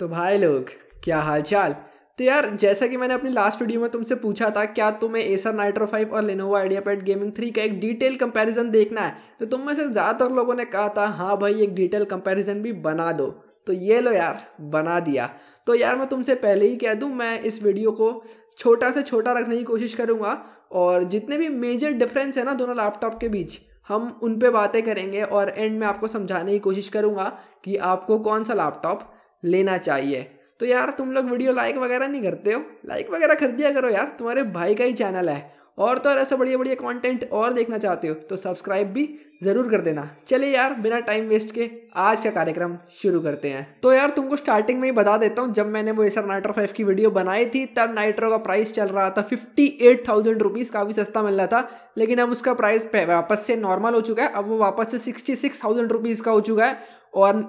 तो भाई लोग क्या हालचाल तो यार जैसा कि मैंने अपनी लास्ट वीडियो में तुमसे पूछा था क्या तुम्हें एसर नाइट्रो फाइव और Lenovo IdeaPad gaming three का एक डिटेल कंपैरिजन देखना है तो तुम में से ज़्यादातर लोगों ने कहा था हाँ भाई एक डिटेल कंपैरिजन भी बना दो तो ये लो यार बना दिया तो यार मैं तुमसे पहले ही कह दूँ मैं इस वीडियो को छोटा से छोटा रखने की कोशिश करूँगा और जितने भी मेजर डिफरेंस है ना दोनों लैपटॉप के बीच हम उन पर बातें करेंगे और एंड में आपको समझाने की कोशिश करूँगा कि आपको कौन सा लैपटॉप लेना चाहिए तो यार तुम लोग वीडियो लाइक वगैरह नहीं करते हो लाइक वगैरह कर दिया करो यार तुम्हारे भाई का ही चैनल है और तो और ऐसा बढ़िया बढ़िया कंटेंट और देखना चाहते हो तो सब्सक्राइब भी ज़रूर कर देना चलिए यार बिना टाइम वेस्ट के आज का कार्यक्रम शुरू करते हैं तो यार तुमको स्टार्टिंग में ही बता देता हूँ जब मैंने वो एसर नाइट्रो फाइव की वीडियो बनाई थी तब नाइट्रो का प्राइस चल रहा था फिफ्टी एट थाउजेंड रुपीज़ काफ़ी सस्ता मिल रहा था लेकिन अब उसका प्राइस वापस से नॉर्मल हो चुका है अब वो वापस से सिक्सटी सिक्स थाउजेंड रुपीज़ का हो चुका है और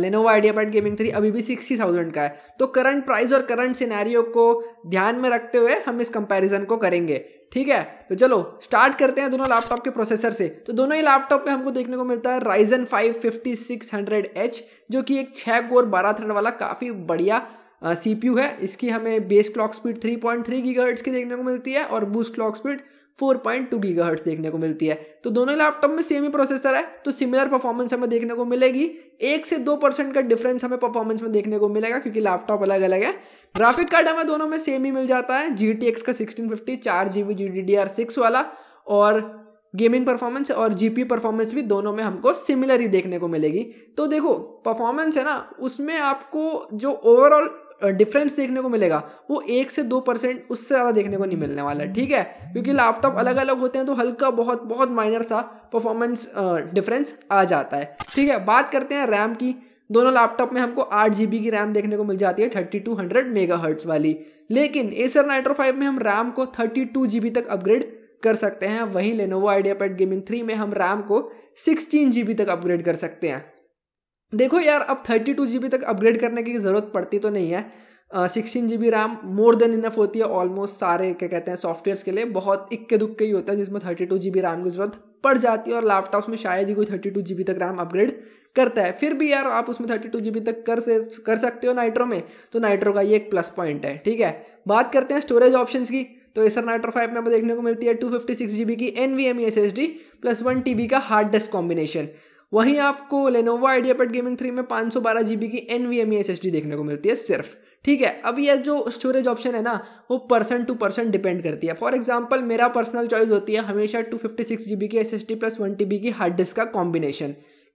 Lenovo IdeaPad gaming three अभी भी सिक्सटी थाउजेंड का है तो करंट प्राइस और करंट सिनेरियो को ध्यान में रखते हुए हम इस कंपैरिजन को करेंगे ठीक है तो चलो स्टार्ट करते हैं दोनों लैपटॉप के प्रोसेसर से तो दोनों ही लैपटॉप पे हमको देखने को मिलता है Ryzen five fifty six hundred H जो कि एक छः कोर बारह थ्रेड वाला काफ़ी बढ़िया सी यू है इसकी हमें base clock speed three point three की देखने को मिलती है और boost clock speed four point two gigahertz देखने को मिलती है तो दोनों लैपटॉप में सेम ही प्रोसेसर है तो सिमिलर परफॉर्मेंस हमें देखने को मिलेगी एक से दो परसेंट का डिफरेंस हमें परफॉर्मेंस में देखने को मिलेगा क्योंकि लैपटॉप अलग अलग है ग्राफिक कार्ड हमें दोनों में सेम ही मिल जाता है जी टी एक्स का सिक्सटीन फिफ्टी चार G B G D D R six वाला और गेमिंग परफॉर्मेंस और जीपी परफॉर्मेंस भी दोनों में हमको सिमिलर ही देखने को मिलेगी तो देखो परफॉर्मेंस है ना उसमें आपको जो ओवरऑल डिफरेंस देखने को मिलेगा वो एक से दो परसेंट उससे ज़्यादा देखने को नहीं मिलने वाला है ठीक है क्योंकि लैपटॉप अलग अलग होते हैं तो हल्का बहुत बहुत माइनर सा परफॉर्मेंस डिफरेंस आ जाता है ठीक है बात करते हैं रैम की दोनों लैपटॉप में हमको आठ जी की रैम देखने को मिल जाती है thirty two hundred megahertz वाली लेकिन एसर नाइट्रो फाइव में हम रैम को थर्टी टू जी बी तक अपग्रेड कर सकते हैं वहीं Lenovo IdeaPad gaming three में हम रैम को सिक्सटीन जी बी तक अपग्रेड कर सकते हैं देखो यार अब थर्टी टू जी बी तक अपग्रेड करने की ज़रूरत पड़ती तो नहीं है sixteen G B RAM more than enough होती है ऑलमोस्ट सारे क्या कहते हैं सॉफ्टवेयर्स के लिए बहुत इक्के दुक्के ही होता है जिसमें thirty two G B RAM की ज़रूरत पड़ जाती है और लैपटॉप्स में शायद ही कोई थर्टी टू जी बी तक रैम अपग्रेड करता है फिर भी यार आप उसमें थर्टी टू जी बी तक कर से कर सकते हो नाइट्रो में तो नाइट्रो का ये एक प्लस पॉइंट है ठीक है बात करते हैं स्टोरेज ऑप्शन की तो एसर नाइट्रो फाइव में देखने को मिलती है two fifty six G B की N V M S S D plus one T B का हार्ड डिस्क कॉम्बिनेशन वहीं आपको Lenovo IdeaPad gaming three में पाँच सौ बारह बी की N V M S S D देखने को मिलती है सिर्फ ठीक है अब यह जो स्टोरेज ऑप्शन है ना वो पर्सन टू पर्सन डिपेंड करती है फॉर एग्जाम्पल मेरा पर्सनल चॉइस होती है हमेशा two fifty six G B की S S T plus one T B की हार्ड डिस्क का कॉम्बिनेशन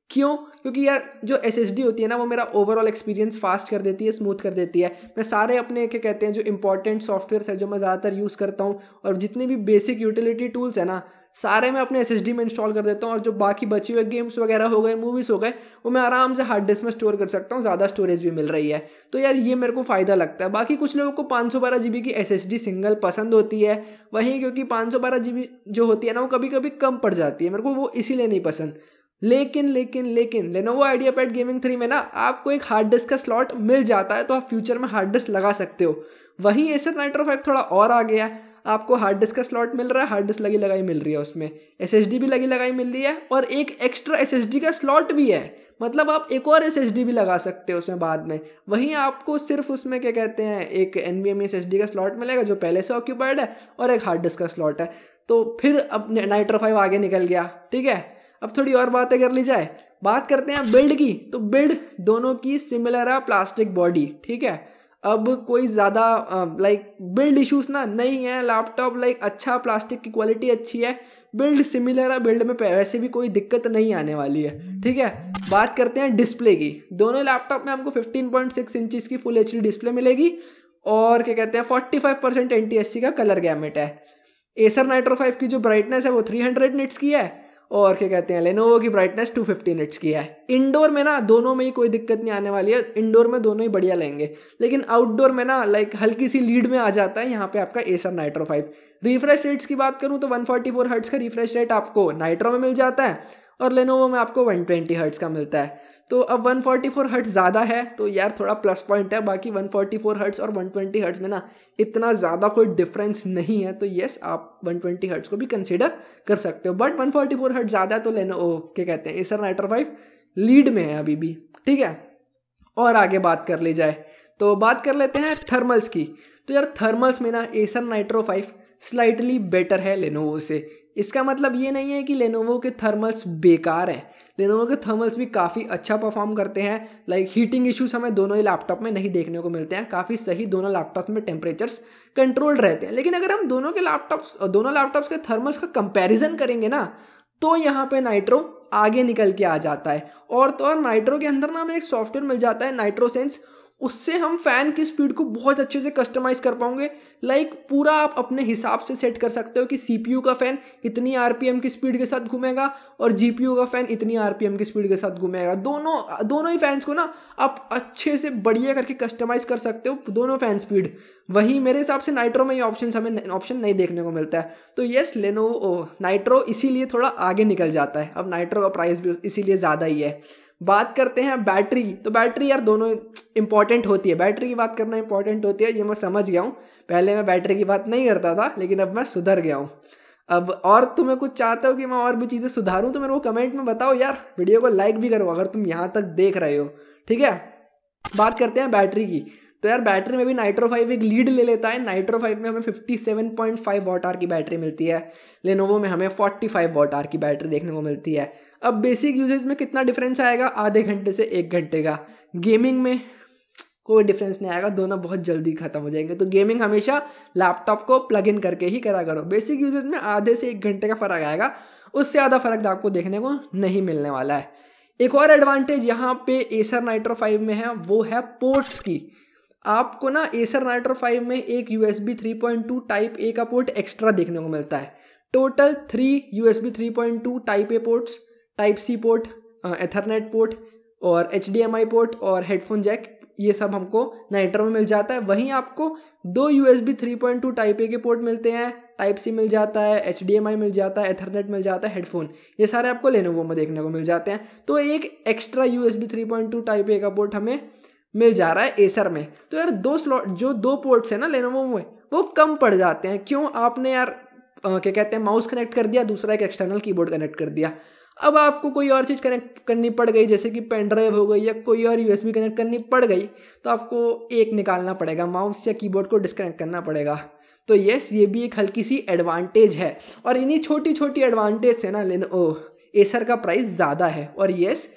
क्यों क्योंकि यार जो एस एस डी होती है ना वो मेरा ओवरऑल एक्सपीरियंस फास्ट कर देती है स्मूथ कर देती है मैं सारे अपने क्या कहते हैं जो इंपॉर्टेंट सॉफ्टवेयर है जो मैं ज़्यादातर यूज़ करता हूँ और जितनी भी बेसिक यूटिलिटी टूल्स है ना सारे मैं अपने एस में इंस्टॉल कर देता हूँ और जो बाकी बचे हुए गेम्स वगैरह हो गए मूवीज़ हो गए वो मैं आराम से हार्ड डिस्क में स्टोर कर सकता हूँ ज़्यादा स्टोरेज भी मिल रही है तो यार ये मेरे को फ़ायदा लगता है बाकी कुछ लोगों को पाँच सौ बारह जी बी की एस एस डी सिंगल पसंद होती है वहीं क्योंकि पाँच सौ बारह जी बी जो होती है ना वो कभी कभी कम पड़ जाती है मेरे को वो इसीलिए नहीं पसंद लेकिन लेकिन लेकिन Lenovo IdeaPad gaming three में ना आपको एक हार्ड डिस्क का स्लॉट मिल जाता है तो आप फ्यूचर में हार्ड डिस्क लगा सकते हो वहीं एसर नाइट्रो फाइव थोड़ा और आ गया है आपको हार्ड डिस्क का स्लॉट मिल रहा है हार्ड डिस्क लगी लगाई मिल रही है उसमें एस भी लगी लगाई मिल रही है और एक एक्स्ट्रा एस का स्लॉट भी है मतलब आप एक और एस भी लगा सकते हो उसमें बाद में वहीं आपको सिर्फ उसमें क्या कहते हैं एक एन बी e का स्लॉट मिलेगा जो पहले से ऑक्यूपाइड है और एक हार्ड डिस्क का स्लॉट है तो फिर अब नाइट्रो फाइव आगे निकल गया ठीक है अब थोड़ी और बातें कर ली जाए बात करते हैं बिल्ड की तो बिल्ड दोनों की सिमिलर है प्लास्टिक बॉडी ठीक है अब कोई ज़्यादा लाइक बिल्ड इश्यूज ना नहीं है लैपटॉप लाइक अच्छा प्लास्टिक की क्वालिटी अच्छी है बिल्ड सिमिलर है बिल्ड में वैसे भी कोई दिक्कत नहीं आने वाली है ठीक है बात करते हैं डिस्प्ले की दोनों लैपटॉप में हमको 15.6 इंचेस की फुल एच डिस्प्ले मिलेगी और क्या कहते हैं 45 परसेंट एन का कलर गैमेट है एसर नाइट्रो फाइव की जो ब्राइटनेस है वो 300 हंड्रेड निट्स की है और क्या कहते हैं लेनोवो की ब्राइटनेस 250 फिफ्टी निट्स की है इंडोर में ना दोनों में ही कोई दिक्कत नहीं आने वाली है इंडोर में दोनों ही बढ़िया लेंगे लेकिन आउटडोर में ना लाइक हल्की सी लीड में आ जाता है यहाँ पे आपका Acer Nitro five refresh rates की बात करूँ तो वन फोर्टी फोर हर्ट्स का रिफ्रेश रेट आपको नाइट्रो में मिल जाता है और लेनोवो में आपको वन ट्वेंटी हर्ट्स का मिलता है तो अब 144 फोर्टी हर्ट्स ज़्यादा है तो यार थोड़ा प्लस पॉइंट है बाकी 144 फोर्टी हर्ट्स और 120 ट्वेंटी हर्ट्स में ना इतना ज़्यादा कोई डिफरेंस नहीं है तो येस आप 120 ट्वेंटी हर्ट्स को भी कंसिडर कर सकते हो बट 144 फोर्टी हर्ट ज़्यादा है तो लेना ओ क्या कहते हैं एसर नाइटर फाइव लीड में है अभी भी ठीक है और आगे बात कर ली जाए तो बात कर लेते हैं थर्मल्स की तो यार थर्मल्स में ना Acer Nitro five slightly better है लेनोवो से इसका मतलब ये नहीं है कि लेनोवो के थर्मल्स बेकार हैं लेनोवो के थर्मल्स भी काफ़ी अच्छा परफॉर्म करते हैं लाइक हीटिंग इश्यूज हमें दोनों ही लैपटॉप में नहीं देखने को मिलते हैं काफ़ी सही दोनों लैपटॉप में टेम्परेचर्स कंट्रोल रहते हैं लेकिन अगर हम दोनों के लैपटॉप्स दोनों लैपटॉप्स के थर्मल्स का कंपेरिजन करेंगे ना तो यहाँ पर नाइट्रो आगे निकल के आ जाता है और तो और नाइट्रो के अंदर ना हमें एक सॉफ्टवेयर मिल जाता है नाइट्रोसेंस उससे हम फैन की स्पीड को बहुत अच्छे से कस्टमाइज कर पाओगे लाइक like, पूरा आप अपने हिसाब से सेट कर सकते हो कि सीपीयू का फैन इतनी आरपीएम की स्पीड के साथ घूमेगा और जीपीयू का फैन इतनी आरपीएम की स्पीड के साथ घूमेगा दोनों दोनों ही फैंस को ना आप अच्छे से बढ़िया करके कस्टमाइज कर सकते हो दोनों फैन स्पीड वही मेरे हिसाब से नाइट्रो में ये ऑप्शन हमें ऑप्शन नहीं देखने को मिलता है तो येस लेनो नाइट्रो इसीलिए थोड़ा आगे निकल जाता है अब नाइट्रो का प्राइस भी इसीलिए ज़्यादा ही है बात करते हैं बैटरी तो बैटरी यार दोनों इंपॉर्टेंट होती है बैटरी की बात करना इंपॉर्टेंट होती है ये मैं समझ गया हूँ पहले मैं बैटरी की बात नहीं करता था लेकिन अब मैं सुधर गया हूँ अब और तुम्हें कुछ चाहते हो कि मैं और भी चीज़ें सुधारूँ तो मेरे को कमेंट में बताओ यार वीडियो को लाइक भी करो अगर तुम यहाँ तक देख रहे हो ठीक है बात करते हैं बैटरी की तो यार बैटरी में भी नाइट्रो फाइव एक लीड ले लेता है नाइट्रो फाइव में हमें 57.5 वॉट आर की बैटरी मिलती है लेनोवो में हमें 45 वॉट आर की बैटरी देखने को मिलती है अब बेसिक यूजेज में कितना डिफरेंस आएगा आधे घंटे से एक घंटे का गेमिंग में कोई डिफरेंस नहीं आएगा दोनों बहुत जल्दी खत्म हो जाएंगे तो गेमिंग हमेशा लैपटॉप को प्लग इन करके ही करा करो बेसिक यूजेज में आधे से एक घंटे का फ़र्क आएगा उससे ज़्यादा फ़र्क आपको देखने को नहीं मिलने वाला है एक और एडवांटेज यहाँ पे एसर नाइट्रो फाइव में है वो है पोर्ट्स की आपको ना एसर नाइट्रो फाइव में एक U S B three point two type A का पोर्ट एक्स्ट्रा देखने को मिलता है total three U S B three point two type A ports type C port ethernet port और एच पोर्ट और headphone jack ये सब हमको नाइट्रो में मिल जाता है वहीं आपको दो U S B three point two type A के पोर्ट मिलते हैं टाइप सी मिल जाता है एच मिल जाता है एथरनेट मिल जाता है हेडफोन ये सारे आपको लेनोवो में देखने को मिल जाते हैं तो एक extra U S B three point two type A का पोर्ट हमें मिल जा रहा है एसर में तो यार दो स्लॉट जो दो पोर्ट्स हैं ना लेनोवो में वो कम पड़ जाते हैं क्यों आपने यार क्या कहते हैं माउस कनेक्ट कर दिया दूसरा एक एक्सटर्नल कीबोर्ड कनेक्ट कर दिया अब आपको कोई और चीज़ कनेक्ट करनी पड़ गई जैसे कि पेन ड्राइव हो गई या कोई और यू कनेक्ट करनी पड़ गई तो आपको एक निकालना पड़ेगा माउस या कीबोर्ड को डिसकनेक्ट करना पड़ेगा तो येस ये भी एक हल्की सी एडवांटेज है और इन्हीं छोटी छोटी एडवांटेज से ना लेन ओ एसर का प्राइस ज़्यादा है और येस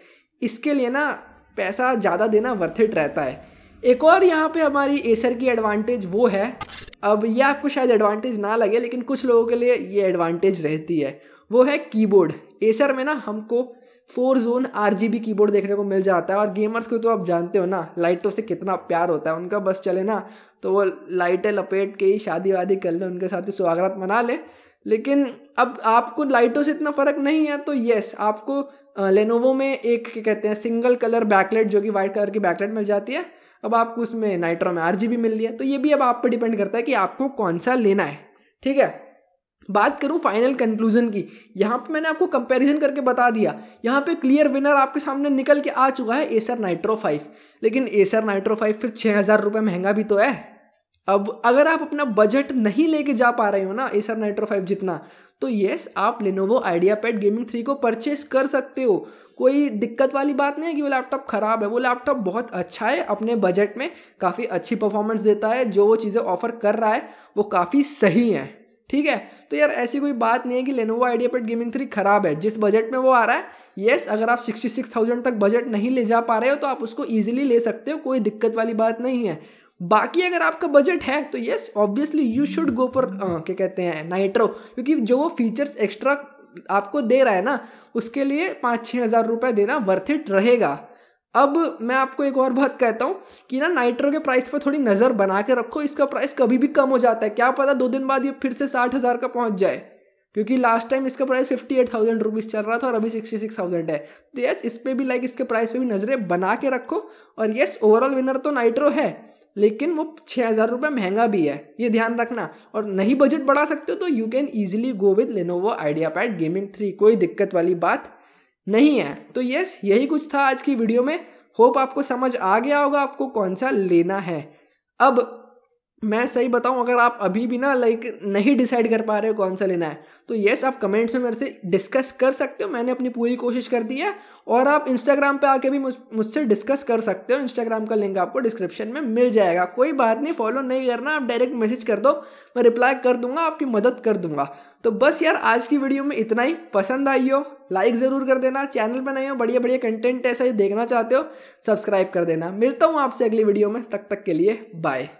इसके लिए ना पैसा ज़्यादा देना वर्थिट रहता है एक और यहाँ पे हमारी एसर की एडवांटेज वो है अब ये आपको शायद एडवांटेज ना लगे लेकिन कुछ लोगों के लिए ये एडवांटेज रहती है वो है कीबोर्ड एसर में ना हमको फोर जोन आर कीबोर्ड देखने को मिल जाता है और गेमर्स को तो आप जानते हो ना लाइटों से कितना प्यार होता है उनका बस चले ना तो वो लाइटें लपेट के ही शादी वादी कर लें उनके साथ ही स्वागत मना लें लेकिन अब आपको लाइटों से इतना फ़र्क नहीं है तो येस आपको लेनोवो में एक क्या कहते हैं सिंगल कलर बैकलेट जो कि वाइट कलर की बैकलेट मिल जाती है अब आपको उसमें नाइट्रो में आर मिल रही है तो ये भी अब आप पर डिपेंड करता है कि आपको कौन सा लेना है ठीक है बात करूं फाइनल कंक्लूजन की यहाँ पे मैंने आपको कंपैरिजन करके बता दिया यहाँ पे क्लियर विनर आपके सामने निकल के आ चुका है एसर नाइट्रो फाइव लेकिन एसर नाइट्रो फाइव फिर छः हज़ार रुपये महंगा भी तो है अब अगर आप अपना बजट नहीं लेके जा पा रहे हो ना एसर नाइट्रो फाइव जितना तो येस आप Lenovo IdeaPad gaming three को परचेस कर सकते हो कोई दिक्कत वाली बात नहीं है कि वो लैपटॉप ख़राब है वो लैपटॉप बहुत अच्छा है अपने बजट में काफ़ी अच्छी परफॉर्मेंस देता है जो वो चीज़ें ऑफर कर रहा है वो काफ़ी सही हैं ठीक है तो यार ऐसी कोई बात नहीं है कि Lenovo IdeaPad gaming three खराब है जिस बजट में वो आ रहा है येस yes, अगर आप सिक्सटी सिक्स थाउजेंड तक बजट नहीं ले जा पा रहे हो तो आप उसको ईजिली ले सकते हो कोई दिक्कत वाली बात नहीं है बाकी अगर आपका बजट है तो yes obviously you should go for क्या कहते हैं नाइट्रो क्योंकि जो वो फीचर्स एक्स्ट्रा आपको दे रहा है ना उसके लिए पाँच छः हज़ार रुपये देना वर्थ इट रहेगा अब मैं आपको एक और बात कहता हूँ कि ना नाइट्रो के प्राइस पर थोड़ी नज़र बना के रखो इसका प्राइस कभी भी कम हो जाता है क्या पता दो दिन बाद ये फिर से साठ हज़ार का पहुँच जाए क्योंकि लास्ट टाइम इसका price fifty eight thousand rupees चल रहा था और अभी सिक्सटी सिक्स थाउजेंड है तो यस इस पर भी लाइक इसके प्राइस पर भी नज़रें बना के रखो और यस ओवरऑल विनर तो नाइट्रो है लेकिन वो छः हज़ार रुपये महंगा भी है ये ध्यान रखना और नहीं बजट बढ़ा सकते हो तो you can easily go with Lenovo IdeaPad gaming three कोई दिक्कत वाली बात नहीं है तो यस यही कुछ था आज की वीडियो में होप आपको समझ आ गया होगा आपको कौन सा लेना है अब मैं सही बताऊं अगर आप अभी भी ना लाइक नहीं डिसाइड कर पा रहे हो कौन सा लेना है तो येस आप कमेंट्स में मेरे से डिस्कस कर सकते हो मैंने अपनी पूरी कोशिश कर दी है और आप इंस्टाग्राम पे आके भी मुझसे डिस्कस कर सकते हो इंस्टाग्राम का लिंक आपको डिस्क्रिप्शन में मिल जाएगा कोई बात नहीं फॉलो नहीं करना आप डायरेक्ट मैसेज कर दो मैं रिप्लाई कर दूंगा आपकी मदद कर दूंगा तो बस यार आज की वीडियो में इतना ही पसंद आई हो लाइक ज़रूर कर देना चैनल पर नहीं हो बढ़िया बढ़िया कंटेंट ऐसा ही देखना चाहते हो सब्सक्राइब कर देना मिलता हूँ आपसे अगली वीडियो में तक तक के लिए बाय